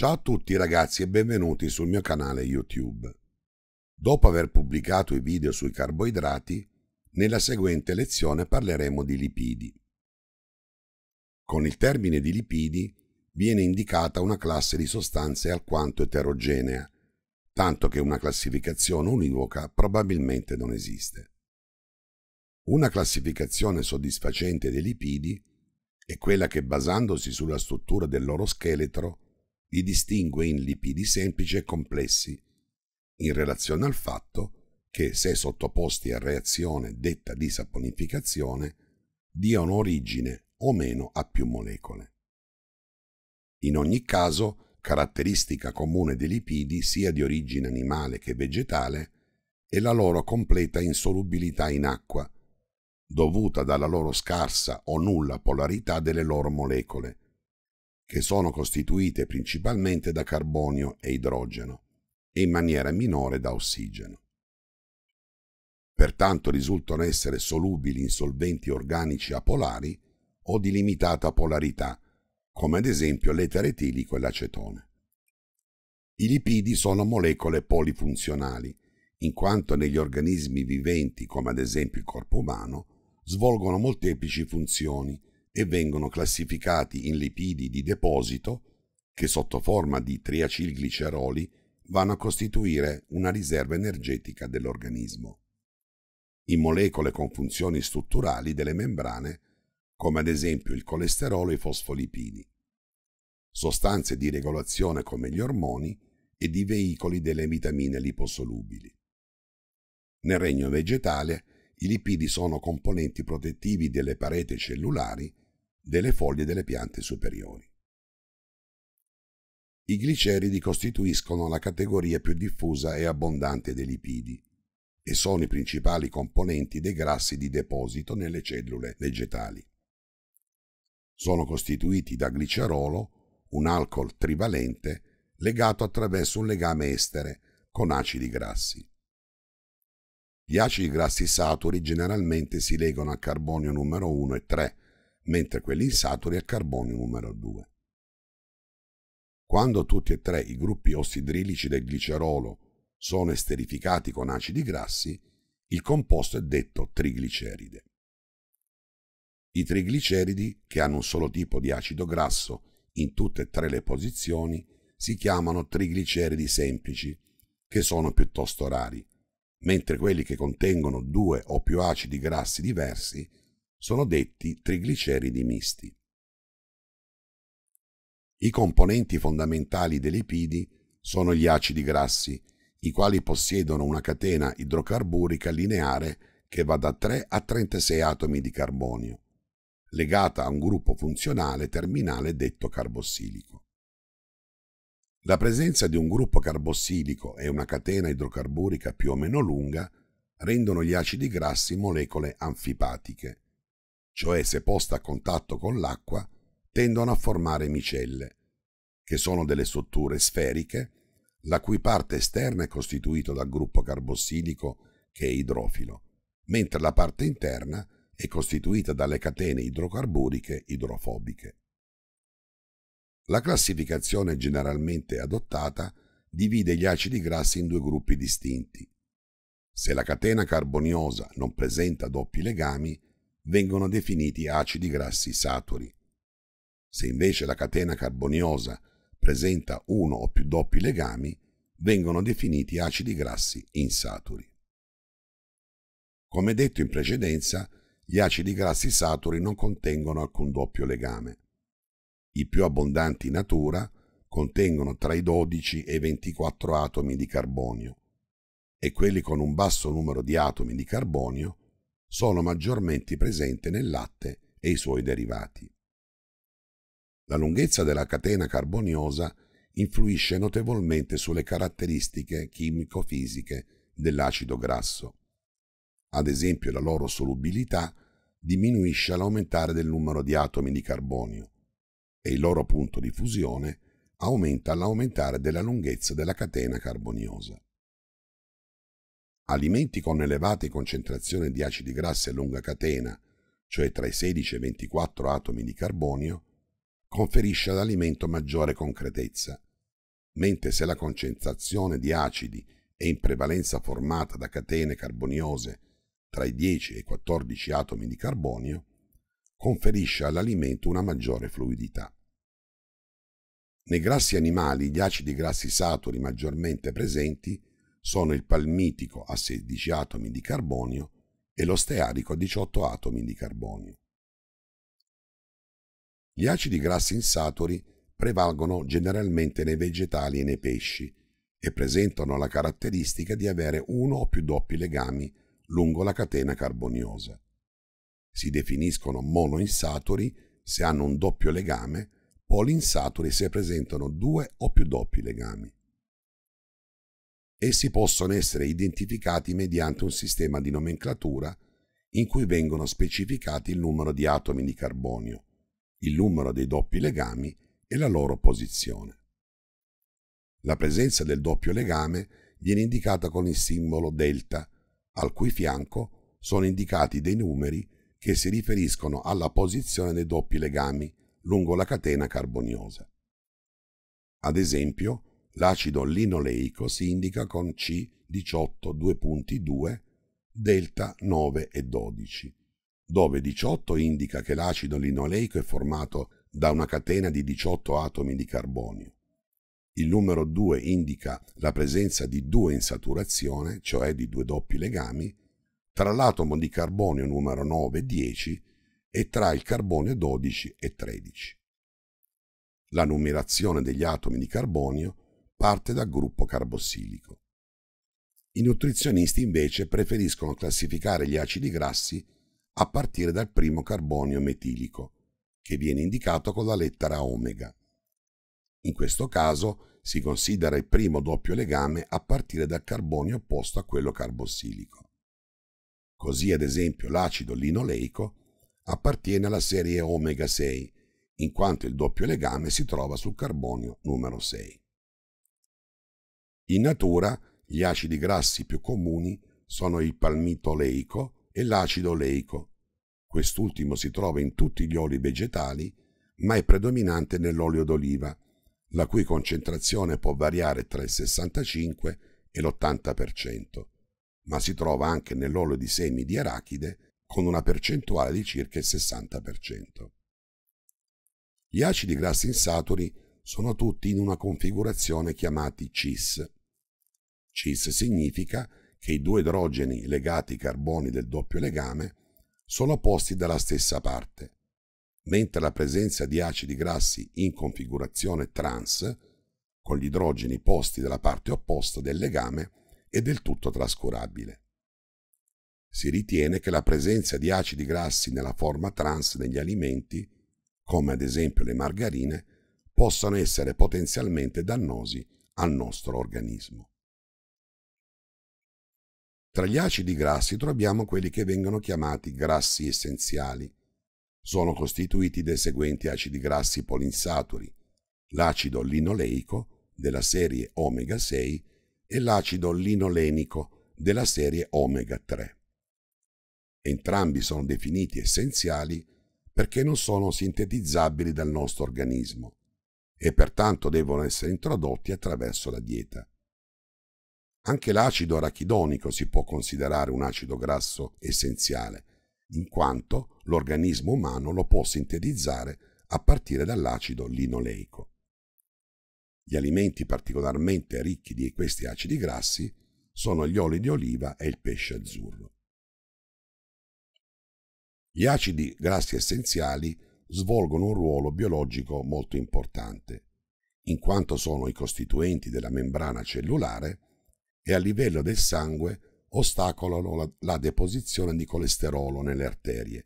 Ciao a tutti ragazzi e benvenuti sul mio canale YouTube. Dopo aver pubblicato i video sui carboidrati, nella seguente lezione parleremo di lipidi. Con il termine di lipidi viene indicata una classe di sostanze alquanto eterogenea, tanto che una classificazione univoca probabilmente non esiste. Una classificazione soddisfacente dei lipidi è quella che basandosi sulla struttura del loro scheletro li distingue in lipidi semplici e complessi, in relazione al fatto che, se sottoposti a reazione detta di saponificazione, diano origine o meno a più molecole. In ogni caso, caratteristica comune dei lipidi, sia di origine animale che vegetale, è la loro completa insolubilità in acqua, dovuta dalla loro scarsa o nulla polarità delle loro molecole, che sono costituite principalmente da carbonio e idrogeno e in maniera minore da ossigeno. Pertanto risultano essere solubili in solventi organici apolari o di limitata polarità, come ad esempio l'etere etilico e l'acetone. I lipidi sono molecole polifunzionali, in quanto negli organismi viventi, come ad esempio il corpo umano, svolgono molteplici funzioni e vengono classificati in lipidi di deposito che sotto forma di triacilgliceroli vanno a costituire una riserva energetica dell'organismo. In molecole con funzioni strutturali delle membrane, come ad esempio il colesterolo e i fosfolipidi. Sostanze di regolazione come gli ormoni e di veicoli delle vitamine liposolubili. Nel regno vegetale i lipidi sono componenti protettivi delle pareti cellulari, delle foglie delle piante superiori. I gliceridi costituiscono la categoria più diffusa e abbondante dei lipidi e sono i principali componenti dei grassi di deposito nelle cellule vegetali. Sono costituiti da glicerolo, un alcol trivalente legato attraverso un legame estere con acidi grassi. Gli acidi grassi saturi generalmente si legano al carbonio numero 1 e 3, mentre quelli insaturi al carbonio numero 2. Quando tutti e tre i gruppi ossidrilici del glicerolo sono esterificati con acidi grassi, il composto è detto trigliceride. I trigliceridi, che hanno un solo tipo di acido grasso in tutte e tre le posizioni, si chiamano trigliceridi semplici, che sono piuttosto rari, mentre quelli che contengono due o più acidi grassi diversi sono detti trigliceridi misti. I componenti fondamentali dei lipidi sono gli acidi grassi, i quali possiedono una catena idrocarburica lineare che va da 3 a 36 atomi di carbonio, legata a un gruppo funzionale terminale detto carbossilico. La presenza di un gruppo carbossilico e una catena idrocarburica più o meno lunga rendono gli acidi grassi molecole anfipatiche, cioè se posta a contatto con l'acqua tendono a formare micelle, che sono delle strutture sferiche, la cui parte esterna è costituita dal gruppo carbossilico che è idrofilo, mentre la parte interna è costituita dalle catene idrocarburiche idrofobiche. La classificazione generalmente adottata divide gli acidi grassi in due gruppi distinti. Se la catena carboniosa non presenta doppi legami, vengono definiti acidi grassi saturi. Se invece la catena carboniosa presenta uno o più doppi legami, vengono definiti acidi grassi insaturi. Come detto in precedenza, gli acidi grassi saturi non contengono alcun doppio legame. I più abbondanti in natura contengono tra i 12 e i 24 atomi di carbonio e quelli con un basso numero di atomi di carbonio sono maggiormente presenti nel latte e i suoi derivati. La lunghezza della catena carboniosa influisce notevolmente sulle caratteristiche chimico-fisiche dell'acido grasso. Ad esempio la loro solubilità diminuisce all'aumentare del numero di atomi di carbonio e il loro punto di fusione aumenta all'aumentare della lunghezza della catena carboniosa. Alimenti con elevate concentrazioni di acidi grassi a lunga catena, cioè tra i 16 e i 24 atomi di carbonio, conferisce all'alimento maggiore concretezza, mentre se la concentrazione di acidi è in prevalenza formata da catene carboniose tra i 10 e i 14 atomi di carbonio, conferisce all'alimento una maggiore fluidità. Nei grassi animali gli acidi grassi saturi maggiormente presenti sono il palmitico a 16 atomi di carbonio e lo stearico a 18 atomi di carbonio. Gli acidi grassi insaturi prevalgono generalmente nei vegetali e nei pesci e presentano la caratteristica di avere uno o più doppi legami lungo la catena carboniosa. Si definiscono monoinsaturi se hanno un doppio legame, polinsaturi se presentano due o più doppi legami. Essi possono essere identificati mediante un sistema di nomenclatura in cui vengono specificati il numero di atomi di carbonio, il numero dei doppi legami e la loro posizione. La presenza del doppio legame viene indicata con il simbolo delta, al cui fianco sono indicati dei numeri che si riferiscono alla posizione dei doppi legami lungo la catena carboniosa. Ad esempio, l'acido linoleico si indica con C182.2, delta 9 e 12, dove 18 indica che l'acido linoleico è formato da una catena di 18 atomi di carbonio. Il numero 2 indica la presenza di due in saturazione, cioè di due doppi legami, tra l'atomo di carbonio numero 9 e 10 e tra il carbonio 12 e 13. La numerazione degli atomi di carbonio parte dal gruppo carbossilico. I nutrizionisti invece preferiscono classificare gli acidi grassi a partire dal primo carbonio metilico, che viene indicato con la lettera omega. In questo caso si considera il primo doppio legame a partire dal carbonio opposto a quello carbossilico. Così ad esempio l'acido linoleico appartiene alla serie omega 6, in quanto il doppio legame si trova sul carbonio numero 6. In natura gli acidi grassi più comuni sono il palmito leico e l'acido oleico. Quest'ultimo si trova in tutti gli oli vegetali, ma è predominante nell'olio d'oliva, la cui concentrazione può variare tra il 65 e l'80% ma si trova anche nell'olio di semi di arachide con una percentuale di circa il 60%. Gli acidi grassi insaturi sono tutti in una configurazione chiamati CIS. CIS significa che i due idrogeni legati ai carboni del doppio legame sono posti dalla stessa parte, mentre la presenza di acidi grassi in configurazione trans, con gli idrogeni posti dalla parte opposta del legame, è del tutto trascurabile. Si ritiene che la presenza di acidi grassi nella forma trans negli alimenti, come ad esempio le margarine, possano essere potenzialmente dannosi al nostro organismo. Tra gli acidi grassi troviamo quelli che vengono chiamati grassi essenziali. Sono costituiti dai seguenti acidi grassi polinsaturi, l'acido linoleico della serie omega 6 e l'acido linolenico della serie omega 3. Entrambi sono definiti essenziali perché non sono sintetizzabili dal nostro organismo e pertanto devono essere introdotti attraverso la dieta. Anche l'acido arachidonico si può considerare un acido grasso essenziale, in quanto l'organismo umano lo può sintetizzare a partire dall'acido linoleico. Gli alimenti particolarmente ricchi di questi acidi grassi sono gli oli di oliva e il pesce azzurro. Gli acidi grassi essenziali svolgono un ruolo biologico molto importante, in quanto sono i costituenti della membrana cellulare e a livello del sangue ostacolano la, la deposizione di colesterolo nelle arterie,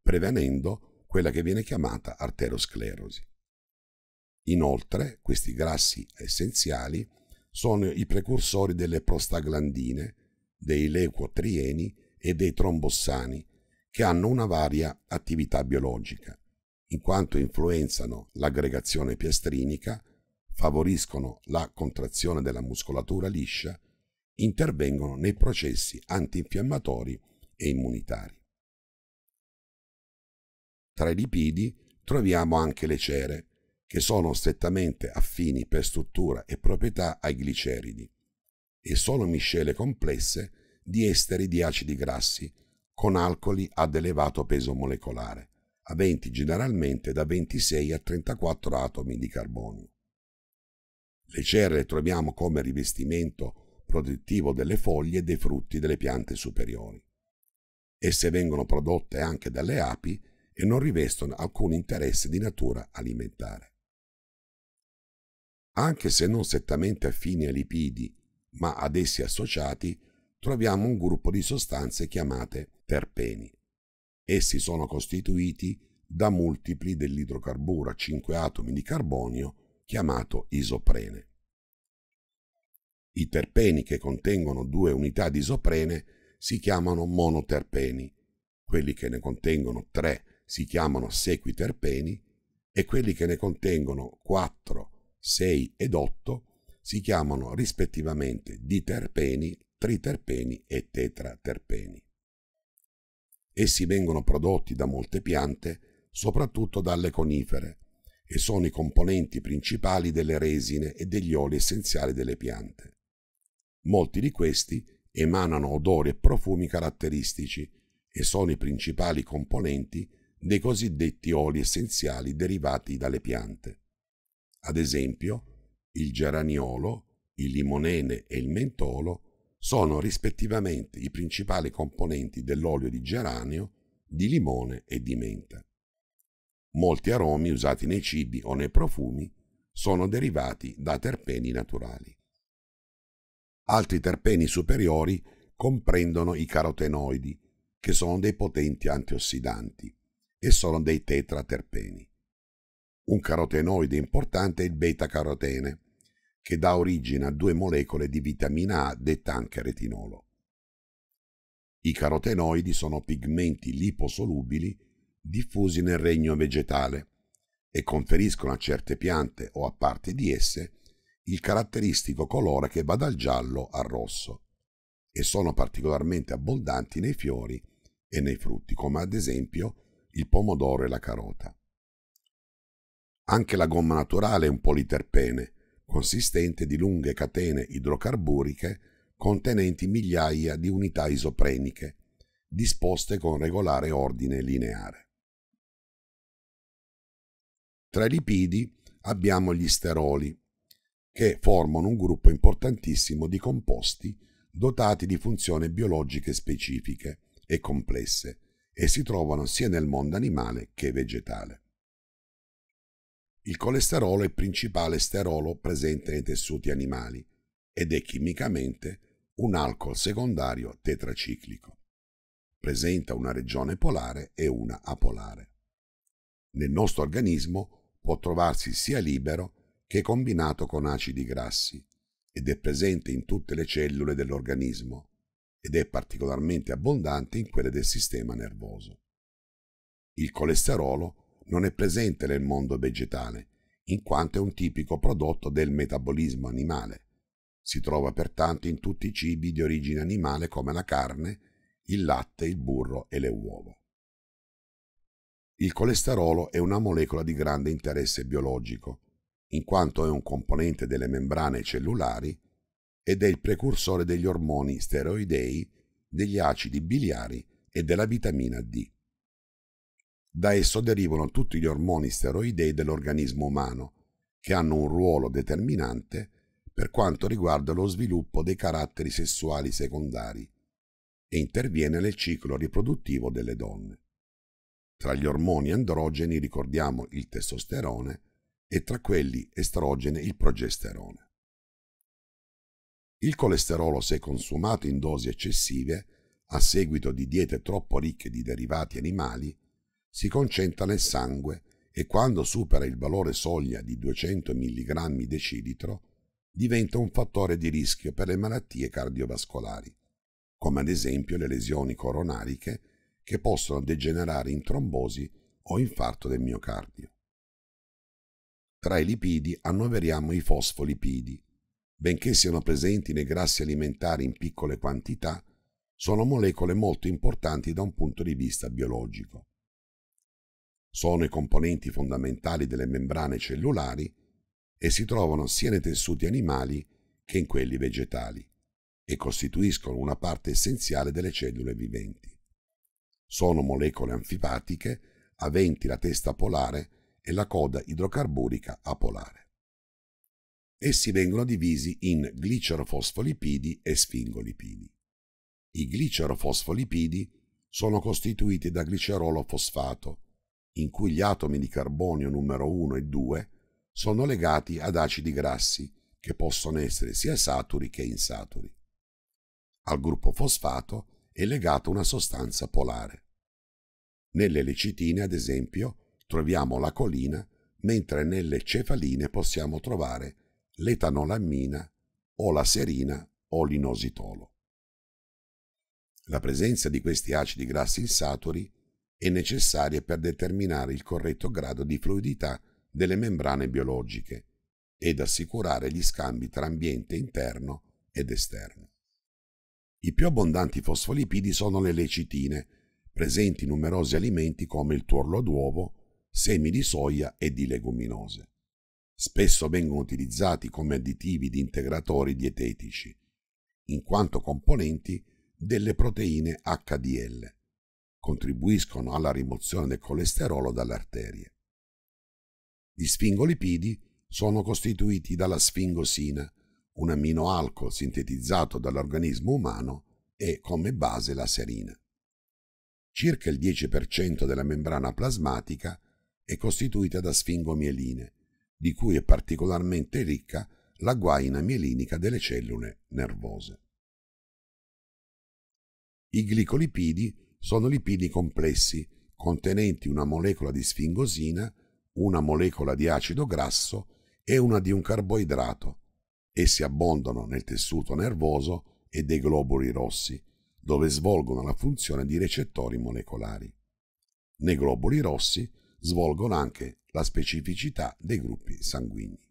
prevenendo quella che viene chiamata arterosclerosi. Inoltre, questi grassi essenziali sono i precursori delle prostaglandine, dei leucotrieni e dei trombossani, che hanno una varia attività biologica, in quanto influenzano l'aggregazione piastrinica, favoriscono la contrazione della muscolatura liscia, intervengono nei processi antinfiammatori e immunitari. Tra i lipidi troviamo anche le cere, che sono strettamente affini per struttura e proprietà ai gliceridi, e sono miscele complesse di esteri di acidi grassi con alcoli ad elevato peso molecolare, aventi generalmente da 26 a 34 atomi di carbonio. Le cerre troviamo come rivestimento protettivo delle foglie e dei frutti delle piante superiori. Esse vengono prodotte anche dalle api e non rivestono alcun interesse di natura alimentare. Anche se non strettamente affini ai lipidi, ma ad essi associati, troviamo un gruppo di sostanze chiamate terpeni. Essi sono costituiti da multipli dell'idrocarburo a 5 atomi di carbonio chiamato isoprene. I terpeni che contengono due unità di isoprene si chiamano monoterpeni, quelli che ne contengono tre si chiamano sequiterpeni e quelli che ne contengono 4, 6 ed 8 si chiamano rispettivamente diterpeni, triterpeni e tetraterpeni. Essi vengono prodotti da molte piante, soprattutto dalle conifere, e sono i componenti principali delle resine e degli oli essenziali delle piante. Molti di questi emanano odori e profumi caratteristici e sono i principali componenti dei cosiddetti oli essenziali derivati dalle piante. Ad esempio, il geraniolo, il limonene e il mentolo sono rispettivamente i principali componenti dell'olio di geranio, di limone e di menta. Molti aromi usati nei cibi o nei profumi sono derivati da terpeni naturali. Altri terpeni superiori comprendono i carotenoidi, che sono dei potenti antiossidanti, e sono dei tetraterpeni. Un carotenoide importante è il beta-carotene, che dà origine a due molecole di vitamina A detta anche retinolo. I carotenoidi sono pigmenti liposolubili diffusi nel regno vegetale e conferiscono a certe piante o a parti di esse il caratteristico colore che va dal giallo al rosso e sono particolarmente abbondanti nei fiori e nei frutti, come ad esempio il pomodoro e la carota. Anche la gomma naturale è un politerpene, consistente di lunghe catene idrocarburiche contenenti migliaia di unità isopreniche, disposte con regolare ordine lineare. Tra i lipidi abbiamo gli steroli, che formano un gruppo importantissimo di composti dotati di funzioni biologiche specifiche e complesse e si trovano sia nel mondo animale che vegetale. Il colesterolo è il principale sterolo presente nei tessuti animali ed è chimicamente un alcol secondario tetraciclico. Presenta una regione polare e una apolare. Nel nostro organismo può trovarsi sia libero che combinato con acidi grassi ed è presente in tutte le cellule dell'organismo ed è particolarmente abbondante in quelle del sistema nervoso. Il colesterolo è non è presente nel mondo vegetale, in quanto è un tipico prodotto del metabolismo animale. Si trova pertanto in tutti i cibi di origine animale come la carne, il latte, il burro e le uova. Il colesterolo è una molecola di grande interesse biologico, in quanto è un componente delle membrane cellulari ed è il precursore degli ormoni steroidei, degli acidi biliari e della vitamina D. Da esso derivano tutti gli ormoni steroidei dell'organismo umano, che hanno un ruolo determinante per quanto riguarda lo sviluppo dei caratteri sessuali secondari e interviene nel ciclo riproduttivo delle donne. Tra gli ormoni androgeni ricordiamo il testosterone e tra quelli estrogene il progesterone. Il colesterolo, se consumato in dosi eccessive, a seguito di diete troppo ricche di derivati animali, si concentra nel sangue e quando supera il valore soglia di 200 mg decilitro diventa un fattore di rischio per le malattie cardiovascolari, come ad esempio le lesioni coronariche che possono degenerare in trombosi o infarto del miocardio. Tra i lipidi annoveriamo i fosfolipidi. Benché siano presenti nei grassi alimentari in piccole quantità, sono molecole molto importanti da un punto di vista biologico sono i componenti fondamentali delle membrane cellulari e si trovano sia nei tessuti animali che in quelli vegetali e costituiscono una parte essenziale delle cellule viventi. Sono molecole anfipatiche aventi la testa polare e la coda idrocarburica apolare. Essi vengono divisi in glicerofosfolipidi e sfingolipidi. I glicerofosfolipidi sono costituiti da glicerolo fosfato, in cui gli atomi di carbonio numero 1 e 2 sono legati ad acidi grassi che possono essere sia saturi che insaturi. Al gruppo fosfato è legata una sostanza polare. Nelle lecitine, ad esempio, troviamo la colina, mentre nelle cefaline possiamo trovare l'etanolammina o la serina o l'inositolo. La presenza di questi acidi grassi insaturi e necessarie per determinare il corretto grado di fluidità delle membrane biologiche ed assicurare gli scambi tra ambiente interno ed esterno. I più abbondanti fosfolipidi sono le lecitine, presenti in numerosi alimenti come il tuorlo d'uovo, semi di soia e di leguminose. Spesso vengono utilizzati come additivi di integratori dietetici, in quanto componenti delle proteine HDL contribuiscono alla rimozione del colesterolo dalle arterie. Gli sfingolipidi sono costituiti dalla sfingosina, un amminoalcol sintetizzato dall'organismo umano e come base la serina. Circa il 10% della membrana plasmatica è costituita da sfingomieline, di cui è particolarmente ricca la guaina mielinica delle cellule nervose. I glicolipidi sono lipidi complessi contenenti una molecola di sfingosina, una molecola di acido grasso e una di un carboidrato. Essi abbondano nel tessuto nervoso e dei globuli rossi, dove svolgono la funzione di recettori molecolari. Nei globuli rossi svolgono anche la specificità dei gruppi sanguigni.